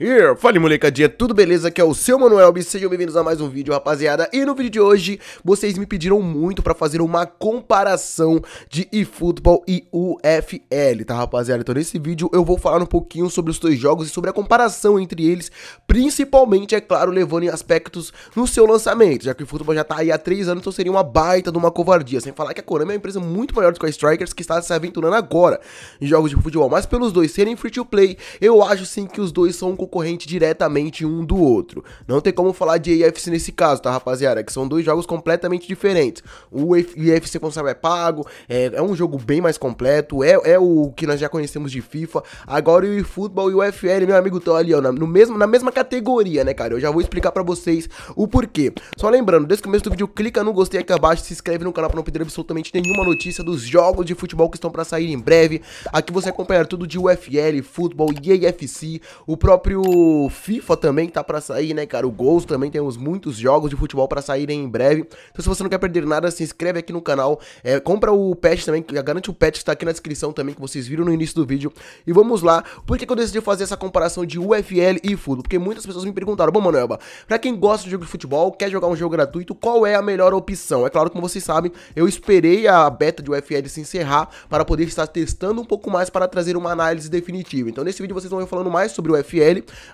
Yeah. Fala molecadinha, tudo beleza? Aqui é o seu Manuel e sejam bem-vindos a mais um vídeo, rapaziada. E no vídeo de hoje, vocês me pediram muito pra fazer uma comparação de eFootball e UFL, tá rapaziada? Então nesse vídeo eu vou falar um pouquinho sobre os dois jogos e sobre a comparação entre eles, principalmente, é claro, levando em aspectos no seu lançamento, já que o eFootball já tá aí há 3 anos, então seria uma baita de uma covardia, sem falar que a Konami é uma empresa muito maior do que a Strikers, que está se aventurando agora em jogos de futebol, mas pelos dois serem free-to-play, eu acho sim que os dois são um concorrente diretamente um do outro. Não tem como falar de AFC nesse caso, tá, rapaziada? É que são dois jogos completamente diferentes. O AFC, como é pago, é, é, um jogo bem mais completo, é, é o que nós já conhecemos de FIFA. Agora o eFootball e o FL, meu amigo, estão ali, ó, na, no mesmo, na mesma categoria, né, cara? Eu já vou explicar para vocês o porquê. Só lembrando, desde o começo do vídeo, clica no gostei aqui abaixo, se inscreve no canal pra não perder absolutamente nenhuma notícia dos jogos de futebol que estão para sair em breve. Aqui você acompanha tudo de UFL, futebol e AFC, o próprio próprio FIFA também tá para sair, né, cara? O Gols também temos muitos jogos de futebol para saírem em breve. Então, se você não quer perder nada, se inscreve aqui no canal. É, compra o patch também, que garante o patch que tá aqui na descrição também, que vocês viram no início do vídeo. E vamos lá. Por que, que eu decidi fazer essa comparação de UFL e FUDO? Porque muitas pessoas me perguntaram, bom, Manuelba, pra quem gosta de jogo de futebol, quer jogar um jogo gratuito, qual é a melhor opção? É claro, como vocês sabem, eu esperei a beta de UFL se encerrar para poder estar testando um pouco mais para trazer uma análise definitiva. Então, nesse vídeo vocês vão ver falando mais sobre o UFL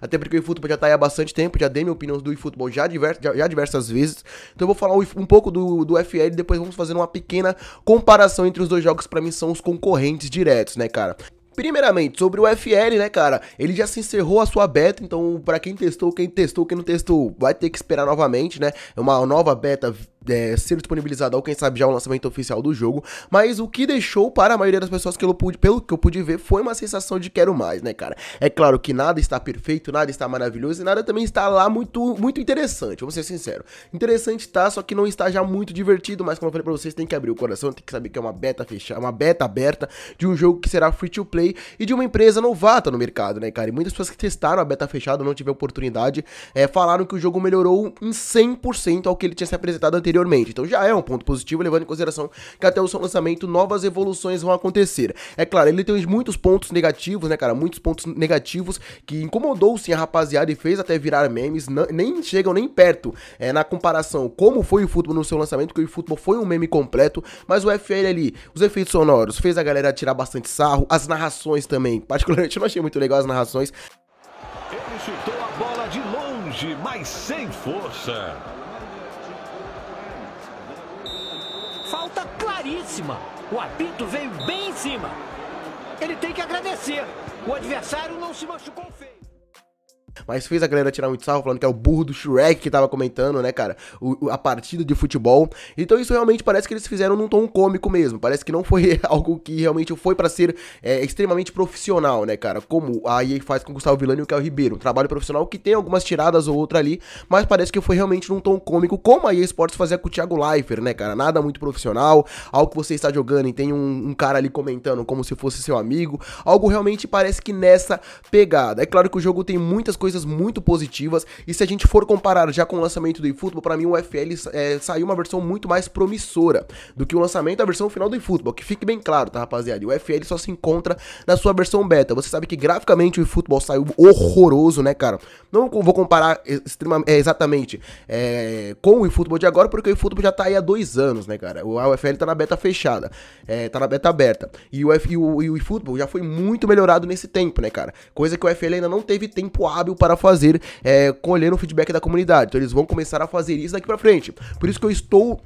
até porque o eFootball já tá aí há bastante tempo, já dei minha opinião do eFootball já, divers, já, já, diversas vezes. Então eu vou falar um pouco do, do FL e depois vamos fazer uma pequena comparação entre os dois jogos, para mim são os concorrentes diretos, né, cara? Primeiramente, sobre o FL, né, cara? Ele já se encerrou a sua beta, então para quem testou, quem testou, quem não testou, vai ter que esperar novamente, né? É uma nova beta é, ser disponibilizado ou quem sabe já o lançamento oficial do jogo, mas o que deixou para a maioria das pessoas que eu pude, pelo que eu pude ver, foi uma sensação de quero mais, né, cara? É claro que nada está perfeito, nada está maravilhoso e nada também está lá muito muito interessante, Vou ser sincero. Interessante tá, só que não está já muito divertido, mas como eu falei para vocês, tem que abrir o coração, tem que saber que é uma beta fechada, uma beta aberta de um jogo que será free to play e de uma empresa novata no mercado, né, cara? E muitas pessoas que testaram a beta fechada, não tiveram oportunidade, é, falaram que o jogo melhorou em 100% ao que ele tinha se apresentado anteriormente anteriormente. Então já é um ponto positivo, levando em consideração que até o seu lançamento novas evoluções vão acontecer. É claro, ele tem muitos pontos negativos, né, cara? Muitos pontos negativos que incomodou sim a rapaziada e fez até virar memes, nem chegam nem perto é, na comparação como foi o futebol no seu lançamento, que o futebol foi um meme completo, mas o FL ali, os efeitos sonoros, fez a galera tirar bastante sarro, as narrações também, particularmente eu não achei muito legal as narrações. Ele chutou a bola de longe, mas sem força. claríssima. O apito veio bem em cima. Ele tem que agradecer. O adversário não se machucou feio mas fez a galera tirar muito sarro, falando que é o burro do Shrek que tava comentando, né, cara? O, a partida de futebol. Então isso realmente parece que eles fizeram num tom cômico mesmo. Parece que não foi algo que realmente foi para ser é, extremamente profissional, né, cara? Como a EA faz com o Gustavo Villani e o Caio Ribeiro. Um trabalho profissional que tem algumas tiradas ou outra ali, mas parece que foi realmente num tom cômico, como a EA Sports fazia com o Thiago Leifert, né, cara? Nada muito profissional, algo que você está jogando e tem um, um cara ali comentando como se fosse seu amigo. Algo realmente parece que nessa pegada. É claro que o jogo tem muitas coisas coisas muito positivas. E se a gente for comparar já com o lançamento do eFootball, para mim o FL é, saiu uma versão muito mais promissora do que o lançamento da versão final do eFootball. Que fique bem claro, tá, rapaziada? E o FL só se encontra na sua versão beta. Você sabe que graficamente o eFootball saiu horroroso, né, cara? Não vou comparar é, exatamente é, com o eFootball de agora, porque o eFootball já tá aí há dois anos, né, cara? O UFL tá na beta fechada, é, tá na beta aberta. E o, F, e o, e o eFootball já foi muito melhorado nesse tempo, né, cara? Coisa que o UFL ainda não teve tempo hábil hábil para fazer, é, colher o feedback da comunidade. Então eles vão começar a fazer isso daqui para frente. Por isso que eu estou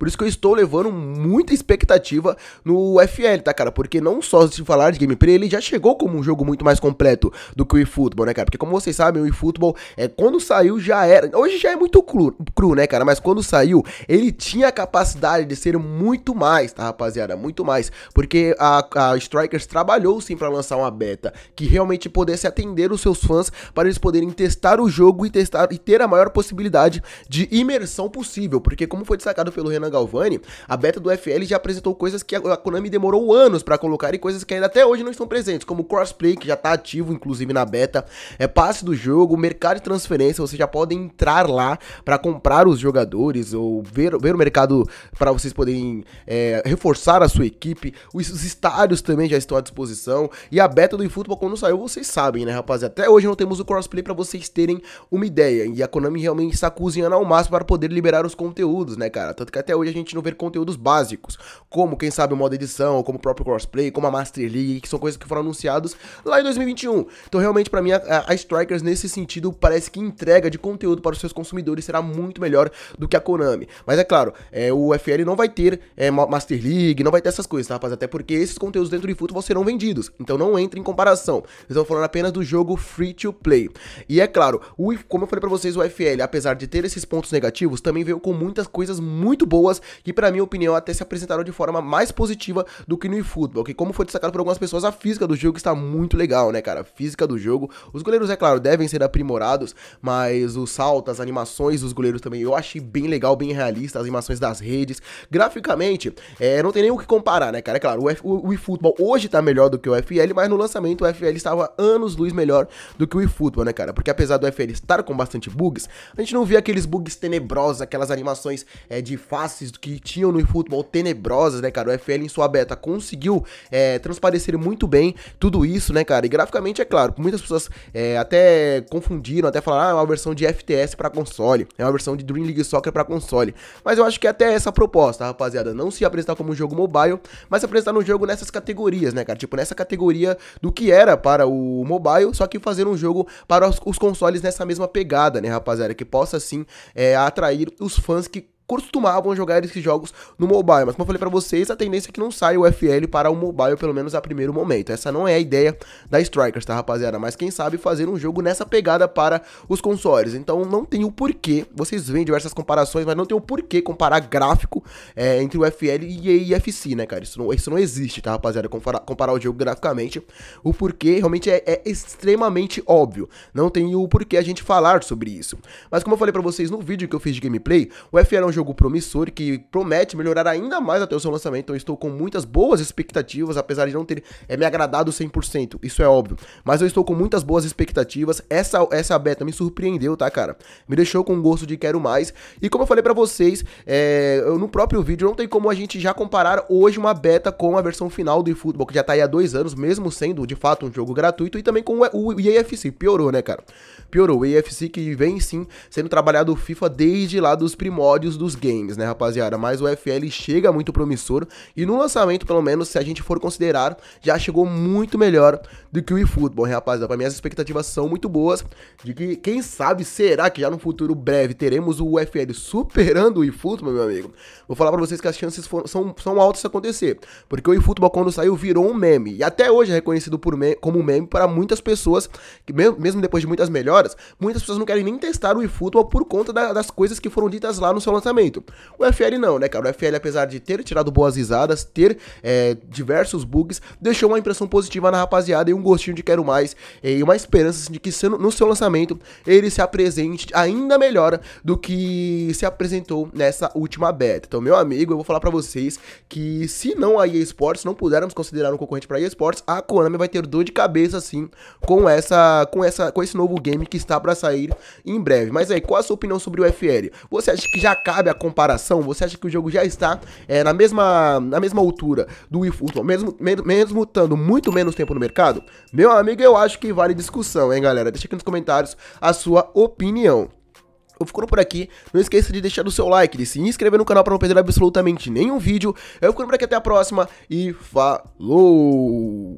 por isso que eu estou levando muita expectativa no FL, tá, cara? Porque não só se falar de gameplay, ele já chegou como um jogo muito mais completo do que o eFootball, né, cara? Porque como vocês sabem, o eFootball, é, quando saiu já era... Hoje já é muito cru, cru, né, cara? Mas quando saiu, ele tinha a capacidade de ser muito mais, tá, rapaziada? Muito mais. Porque a, a Strikers trabalhou sim para lançar uma beta que realmente pudesse atender os seus fãs para eles poderem testar o jogo e testar e ter a maior possibilidade de imersão possível. Porque como foi destacado pelo Renan Renan Galvani, a beta do FL já apresentou coisas que a Konami demorou anos para colocar e coisas que ainda até hoje não estão presentes, como crossplay, que já tá ativo inclusive na beta, é passe do jogo, mercado de transferência, você já pode entrar lá para comprar os jogadores ou ver, ver o mercado para vocês poderem é, reforçar a sua equipe. Os, os, estádios também já estão à disposição e a beta do eFootball quando saiu, vocês sabem, né, rapaziada? Até hoje não temos o crossplay para vocês terem uma ideia. E a Konami realmente está cozinhando ao máximo para poder liberar os conteúdos, né, cara? Tanto que até hoje hoje a gente não ver conteúdos básicos, como quem sabe o modo edição, como o próprio crossplay, como a Master League, que são coisas que foram anunciados lá em 2021. Então realmente para mim a, a Strikers nesse sentido parece que entrega de conteúdo para os seus consumidores será muito melhor do que a Konami. Mas é claro, é, o FL não vai ter é, Master League, não vai ter essas coisas, tá, rapaz? Até porque esses conteúdos dentro de futebol serão vendidos, então não entra em comparação. Estão falando apenas do jogo free to play. E é claro, o, como eu falei para vocês, o FL, apesar de ter esses pontos negativos, também veio com muitas coisas muito boas pessoas que, para minha opinião, até se apresentaram de forma mais positiva do que no eFootball, que como foi destacado por algumas pessoas, a física do jogo está muito legal, né, cara? A física do jogo. Os goleiros, é claro, devem ser aprimorados, mas o salto, as animações dos goleiros também, eu achei bem legal, bem realista, as animações das redes. Graficamente, é, não tem nem o que comparar, né, cara? É claro, o, o, o eFootball hoje tá melhor do que o FL, mas no lançamento o FL estava anos luz melhor do que o eFootball, né, cara? Porque apesar do FL estar com bastante bugs, a gente não via aqueles bugs tenebrosos, aquelas animações é, de face passes que tinham no futebol tenebrosas, né, cara? O FL em sua beta conseguiu é, transparecer muito bem tudo isso, né, cara? E graficamente, é claro, muitas pessoas é, até confundiram, até falaram, ah, é uma versão de FTS para console, é uma versão de Dream League Soccer para console. Mas eu acho que até essa proposta, rapaziada, não se apresentar como um jogo mobile, mas se apresentar um jogo nessas categorias, né, cara? Tipo, nessa categoria do que era para o mobile, só que fazer um jogo para os, os consoles nessa mesma pegada, né, rapaziada? Que possa, assim, é, atrair os fãs que costumavam jogar esses jogos no mobile. Mas como eu falei para vocês, a tendência é que não saia o FL para o mobile, pelo menos a primeiro momento. Essa não é a ideia da Strikers, tá, rapaziada? Mas quem sabe fazer um jogo nessa pegada para os consoles. Então não tem o porquê, vocês veem diversas comparações, mas não tem o porquê comparar gráfico é, entre o FL e a IFC, né, cara? Isso não, isso não existe, tá, rapaziada? Comparar, comparar o jogo graficamente. O porquê realmente é, é extremamente óbvio. Não tem o porquê a gente falar sobre isso. Mas como eu falei para vocês no vídeo que eu fiz de gameplay, o FL é um jogo jogo promissor que promete melhorar ainda mais até o seu lançamento. Então, eu estou com muitas boas expectativas, apesar de não ter é, me agradado 100%, isso é óbvio. Mas eu estou com muitas boas expectativas. Essa, essa beta me surpreendeu, tá, cara? Me deixou com um gosto de quero mais. E como eu falei para vocês, é, eu, no próprio vídeo, não tem como a gente já comparar hoje uma beta com a versão final do eFootball, que já tá aí há dois anos, mesmo sendo de fato um jogo gratuito, e também com o, o EAFC. Piorou, né, cara? Piorou. O EAFC que vem sim sendo trabalhado o FIFA desde lá dos primórdios do dos games, né, rapaziada? Mas o FL chega muito promissor e no lançamento, pelo menos, se a gente for considerar, já chegou muito melhor do que o eFootball, rapaziada? Para mim, as expectativas são muito boas de que, quem sabe, será que já no futuro breve teremos o FL superando o eFootball, meu amigo? Vou falar para vocês que as chances foram, são, são altas de acontecer, porque o eFootball, quando saiu, virou um meme e até hoje é reconhecido por me como meme para muitas pessoas, que mesmo depois de muitas melhoras, muitas pessoas não querem nem testar o eFootball por conta da, das coisas que foram ditas lá no seu lançamento. O FL não, né, cara? O FL, apesar de ter tirado boas risadas, ter é, diversos bugs, deixou uma impressão positiva na rapaziada e um gostinho de quero mais, eh, e uma esperança assim, de que no seu lançamento ele se apresente ainda melhor do que se apresentou nessa última beta. Então, meu amigo, eu vou falar para vocês que se não a EA Sports, não pudermos considerar um concorrente para EA Sports, a Konami vai ter dor de cabeça assim com essa com essa com esse novo game que está para sair em breve. Mas aí, qual a sua opinião sobre o FL? Você acha que já cabe cabe a comparação? Você acha que o jogo já está é, na, mesma, na mesma altura do Wii Football, mesmo, mesmo estando muito menos tempo no mercado? Meu amigo, eu acho que vale discussão, hein, galera? Deixa aqui nos comentários a sua opinião. Eu ficando por aqui, não esqueça de deixar o seu like, de se inscrever no canal para não perder absolutamente nenhum vídeo. Eu ficando por aqui, até a próxima e falou!